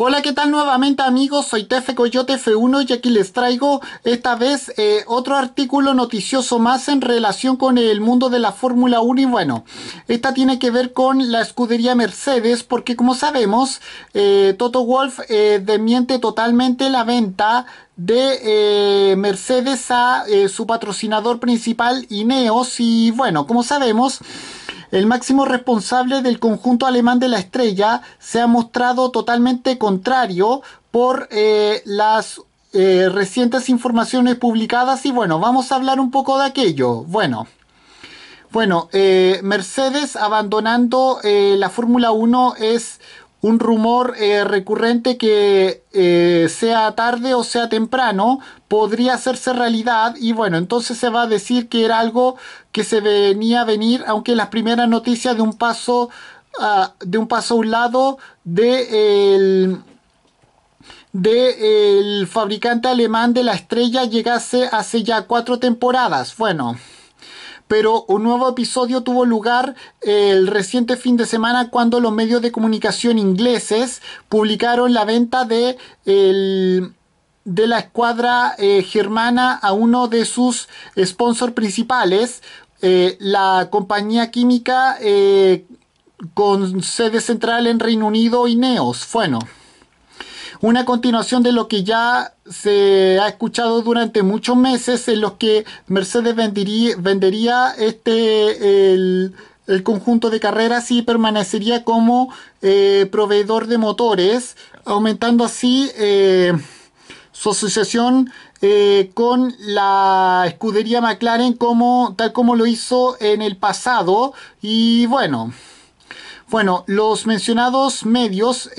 Hola, ¿qué tal nuevamente amigos? Soy Tefe Coyote F1 y aquí les traigo esta vez eh, otro artículo noticioso más en relación con el mundo de la Fórmula 1 y bueno, esta tiene que ver con la escudería Mercedes porque como sabemos, eh, Toto Wolf eh, desmiente totalmente la venta de eh, Mercedes a eh, su patrocinador principal Ineos y bueno, como sabemos, el máximo responsable del conjunto alemán de la estrella se ha mostrado totalmente contrario por eh, las recientes informaciones publicadas y bueno, vamos a hablar un poco de aquello. Bueno. Bueno, Mercedes abandonando la Fórmula 1 es un rumor eh, recurrente que eh, sea tarde o sea temprano podría hacerse realidad y bueno, entonces se va a decir que era algo que se venía a venir, aunque las primeras noticias de un paso, ah, de un paso a un lado de de el fabricante alemán de la estrella llegase hace ya cuatro temporadas. Bueno pero un nuevo episodio tuvo lugar eh, el reciente fin de semana cuando los medios de comunicación ingleses publicaron la venta de, la escuadra eh, germana a uno de sus sponsors principales, eh, la compañía química con sede central en Reino Unido, y Neos, Bueno una continuación de lo que ya se ha escuchado durante muchos meses en los que Mercedes vendería, vendería este el, conjunto de carreras y permanecería como eh, proveedor de motores, aumentando así eh, su asociación eh, con la escudería McLaren como tal como lo hizo en el pasado y bueno bueno, los mencionados medios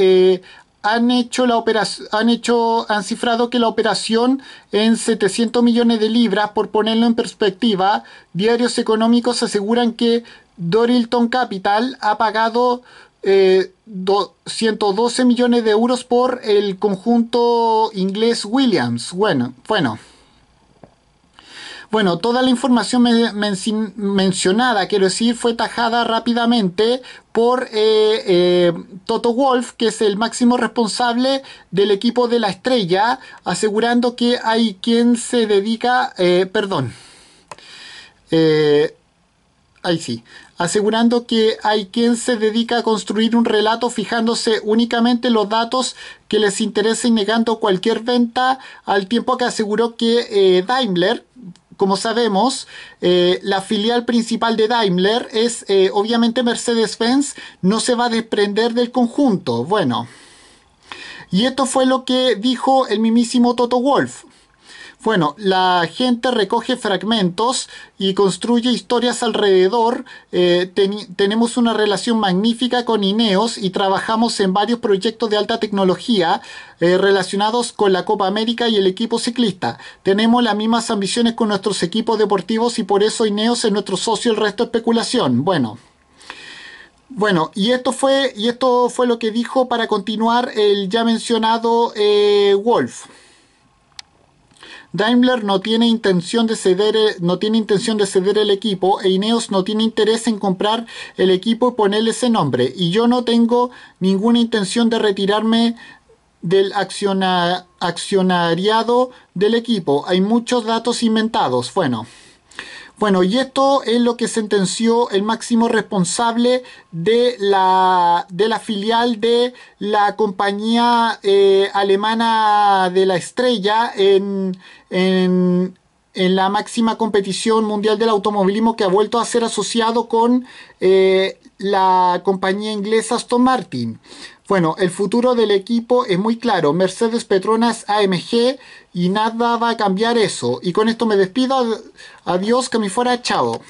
han hecho la operación, han hecho, han cifrado que la operación en 700 millones de libras, por ponerlo en perspectiva, diarios económicos aseguran que Dorilton Capital ha pagado 112 eh, millones de euros por el conjunto inglés Williams. Bueno, bueno. Bueno, toda la información mencionada, quiero decir, fue tajada rápidamente por eh, eh, Toto Wolf, que es el máximo responsable del equipo de la estrella, asegurando que hay quien se dedica, eh, perdón, ahí sí, asegurando que hay quien se dedica a construir un relato fijándose únicamente los datos que les interesen, y negando cualquier venta, al tiempo que aseguró que Daimler, como sabemos, eh, la filial principal de Daimler es, eh, obviamente, Mercedes-Benz no se va a desprender del conjunto. Bueno, y esto fue lo que dijo el mismísimo Toto Wolf. Bueno, la gente recoge fragmentos y construye historias alrededor. Eh, tenemos una relación magnífica con Ineos y trabajamos en varios proyectos de alta tecnología eh, relacionados con la Copa América y el equipo ciclista. Tenemos las mismas ambiciones con nuestros equipos deportivos y por eso Ineos es nuestro socio. El resto es especulación. Bueno. Bueno, y esto fue, y esto fue lo que dijo para continuar el ya mencionado eh, Wolf. Daimler no tiene intención de ceder el, no tiene intención de ceder el equipo e Ineos no tiene interés en comprar el equipo y ponerle ese nombre y yo no tengo ninguna intención de retirarme del accionariado del equipo. Hay muchos datos inventados. Bueno, bueno, y esto es lo que sentenció el máximo responsable de la, de la filial de la compañía eh, alemana de la estrella en, la máxima competición mundial del automovilismo que ha vuelto a ser asociado con eh, la compañía inglesa Aston Martin. Bueno, el futuro del equipo es muy claro. Mercedes Petronas AMG y nada va a cambiar eso. Y con esto me despido. Adiós, que me fuera, chao.